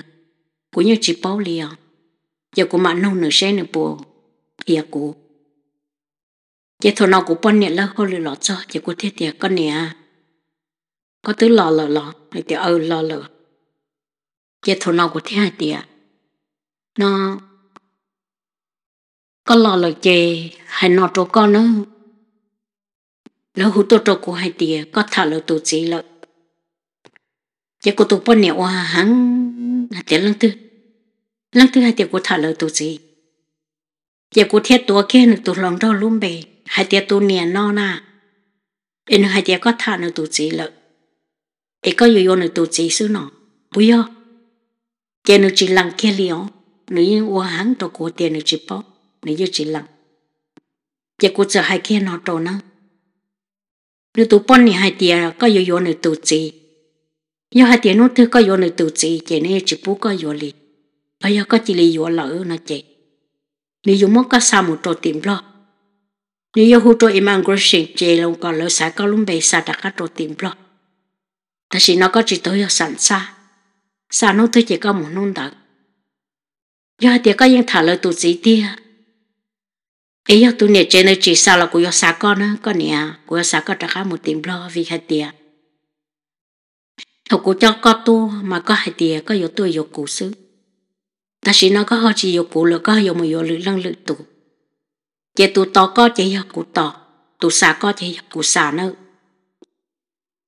của nhớ chỉ bao liền giờ của mạng nông nửa xe nửa bùa tiệc của chỉ thầu nào của bọn nè lơ hôi lọ cho chỉ của thế tiệc con nè có tứ lò lò lò hay tiệc ơ lò lò chỉ thầu nào của thế hai tiệc nó có lò lời chè hay nọ chỗ con nữa lỡ hút tôi trâu của hai tìa có thả lỡ tổ chỉ lợi. chỉ có tổ bón nẹo à hắn hai tìa lăng tư lăng tư hai tìa của thả lỡ tổ chỉ chỉ có thiết tổ kia nữa tổ lòng đau lùm bề hai tìa tổ nè no nà, nên hai tìa có thả lỡ tổ chỉ lợi. em có yêu yêu nữa tổ chỉ xứ nọ bây giờ chỉ nó chỉ lăng kia liễu nữa yêu hắn trâu của tiền nó chỉ bóp nếu như chỉ lặng chỉ có chờ hai kia nó trộn nó nếu tụ bọn này hai tia có yếu yếu nữa tụ gì yếu hai tia nó thứ có yếu nữa tụ gì chỉ nên chỉ bố có yếu lì ở yếu có chỉ lì yếu lỡ nó chỉ nếu yếu mất có sao một trộn tìm lo nếu yếu hút trộn immigration chỉ lòng còn lỡ sai có lúc bề sa đặt các trộn tìm lo thật sự nó có chỉ tới yếu sẵn sa sa nó thứ chỉ có một nôn đặc do hai tia có những thả lời tụ gì tia ấy giờ tôi nè trên đây chỉ sao là cô yo sa con á con nè cô yo sa con đã khá một tiếng lo vì hai tiền học cô cho có tu mà có hai tiền có yo tu yo cụ xứ ta chỉ nó có họ chỉ yo cụ là có yo mà yo lự lăng lự tu chỉ tu to có chỉ yo cụ to tu sa có chỉ yo cụ sa nữa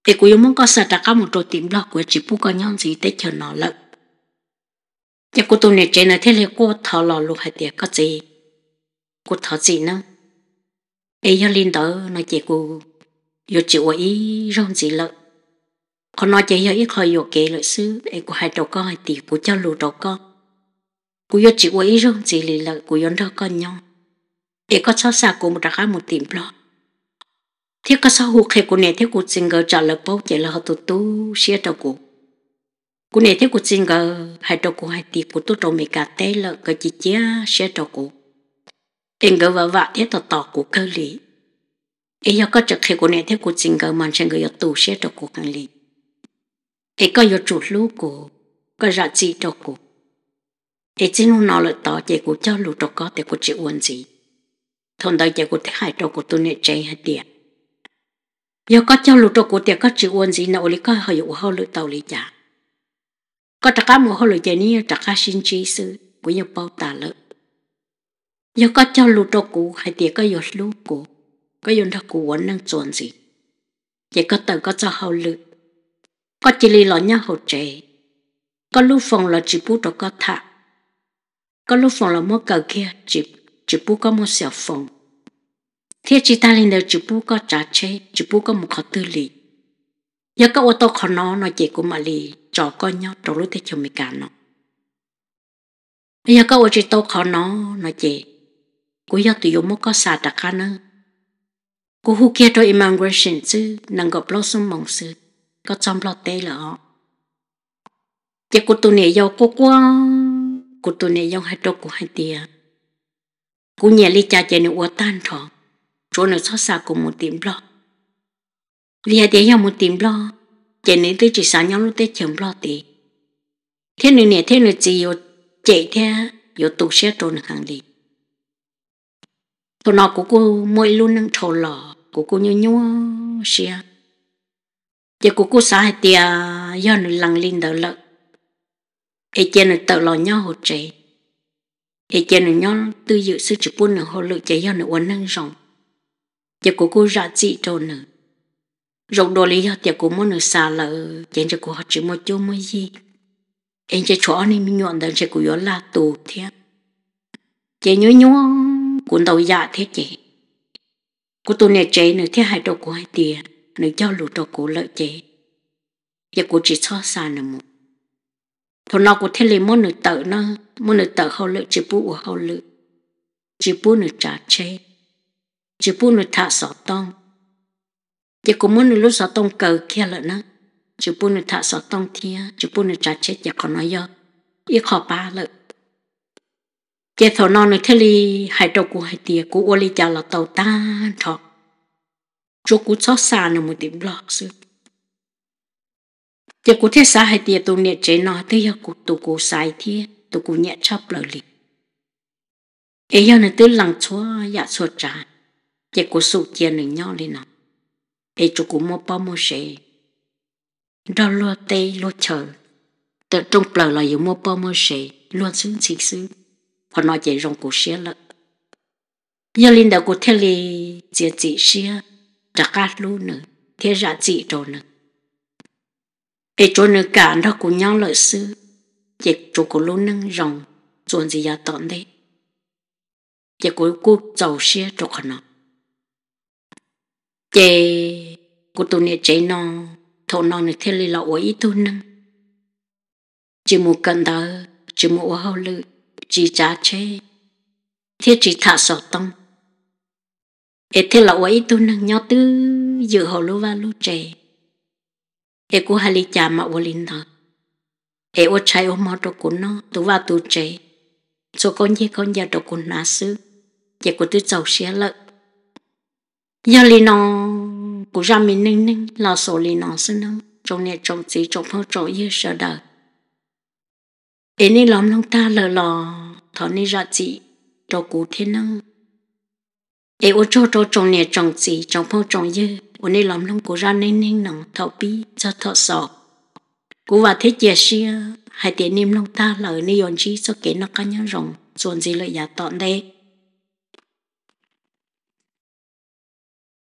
thì cô yo muốn có sa đã khá một trôi tiếng lo của chỉ bu có nhon gì để chờ nó lợn chỉ cô tôi nè trên này thế là cô thọ lò lụ hai tiền có gì của thợ gì nó ấy cho linh đó nó chỉ cô yo chịu ấy rong gì lợ còn nói chỉ yo ít khỏi yo kế lợi sư ấy của hai đầu con hai tỷ của cho lù đầu con của yo chịu ấy rong gì lì lợ của yo đầu con nhau ấy có sao xa của một đặc một tìm lo thế có sao hụt hay của này thế của chính gờ trả lời bố chỉ là họ tụt tu xia đầu của của này thế của chính gờ hai đầu của hai tỷ của tôi đầu mày cả tế lợ cái chị chia xia đầu của 인거 와와 예도 떠고 걸리 이여 거저 개고네 대고 진거 만천 거여 또 쉐도 고간리 이거 여 줄루고 거자 지도고 cho 나를 떠 제고 절루 저거 대고 지 원지 thôn đại của thế hải đâu của tôi nè chạy hết địa giờ có cho lưu cho của tiền có chịu uẩn gì nào lý có hơi của họ lưu tàu lý giả, có trả cá mua họ lưu chạy ní trả cá xin chi sư của nhau bao tà lợi giờ có cho lụt đồ cũ hay tiếc có giờ lũ cũ có giờ đó cũ vẫn đang chuẩn gì vậy có tờ có cho hậu lự có chỉ lì lọ nhá hậu trẻ có lũ phòng là chỉ bút to có thả có lũ phòng là mua cờ kia chỉ chỉ bút có mua sẹo phòng thế chỉ ta lên đều chỉ bút có trả chế chỉ bút có một khó tư lì giờ có ô tô khó nó nó chỉ của mà lì trò coi nhau trò lũ thế chồng mình cả nó giờ có ô chỉ tô khó nó nó chỉ cô yêu tụi yêu mô có xả đặc khá nữa cô hú kia tôi em cho immigration chứ nàng gặp lo xung mong sư có trong lo tê là họ chỉ cô tụi này yêu cô quá cô tụi này yêu hai trâu cô hai tia cô nhẹ ly cha chạy nữa tan thọ chỗ nào xót xa cô một tiệm lo vì hai tia yêu một tiệm lo chạy nữa tới chỉ xả nhau lúc tới chồng lo tì thế này nè thế này chỉ yêu chạy thế, yêu tụ xe trôn hàng đi tụi nó của cô mỗi luôn năng trầu lò của cô nhớ nhớ xia giờ của cô xã hay tia do nó lằng lên đầu lợn ai chơi nó tàu lò nhau hột chạy ai chơi nó nhau tư dự sư chụp buôn nó hồ lự chạy do nó uống năng rộng giờ của cô ra chị trâu nữa rộng đồ lý do tiệc của mỗi nó xa lợ chạy cho cô học chữ một chỗ mới gì em chơi chó nên mình nhọn đàn chơi của gió là tù thế chạy nhớ nhớ của tàu dạ thế chị của tôi nè chế nữa thế hai đồ của hai tiền nữa cho lũ đồ của lợi chế giờ của chị so xa nữa một thôi nó của thế lấy món nữa tự nó món nữa tự hậu lợi chỉ bu của hậu lợi chỉ bu nữa trả chế chỉ bu nữa thả sọ tông giờ của muốn nữa lúc sọ tông cờ kia lợi nó chỉ bu nữa thả sọ tông thia chỉ bu nữa trả chế giờ còn nói do ít khó ba lợi chế thọ non này thế li hai trâu của hai tiề của ô li chả là tàu ta thọ chỗ của xót xa nữa một điểm lọ sư chế của thế xã hai tiề tôi niệm chế nó thế giờ của tôi của sai thế tôi của nhẹ chấp lời li ấy giờ này tôi lặng chúa dạ chúa trả chế của sụ chia nữa nhau lên nó ấy chỗ của mua bao mua xe đó lo tê lo chờ tự trong lời là dùng mua bao mua xe luôn xứng xịt xứng họ nói chạy rong cổ xe lợ giờ linh đầu của thế li chỉ chỉ xe đã cắt luôn nữa thế ra chỉ trộn nữa ai trộn nữa cả đó của nhau lợi sư chỉ trộn của luôn nâng rong chuẩn gì ya tận đấy chỉ của cô giàu xe trộn nó chỉ của tôi nè chạy nó thâu nó nè thế li là ủi tôi nâng chỉ một cần đó chỉ một hậu lực chỉ trả chế thiết chỉ thả sổ tông ế thế là ấy tu năng nhau tư dự hồ lô và lô trẻ ế cô hai lý chả mà vô linh thọ ế ô trái ô mò đồ của nó tu va tu trẻ số con dê con già đồ của nó sư dê của tư giàu xe lợi giờ lý nó của ra mình ninh ninh là số lý nó sư nông trong nè trong gì trong phong trộn như sợ đời ế nên lóm lòng ta lờ lò thọ nên ra chị đồ cú thế năng ế ô cho đồ trồng nè trồng chị trồng phong trồng dư ô nên lóm lòng cú ra nê nê nặng thọ bi cho thọ sọ cú và thế chia xia hai tiếng niêm lòng ta lờ nên yon chi cho kế nó ca nhân rồng dồn gì lợi giả tọn đây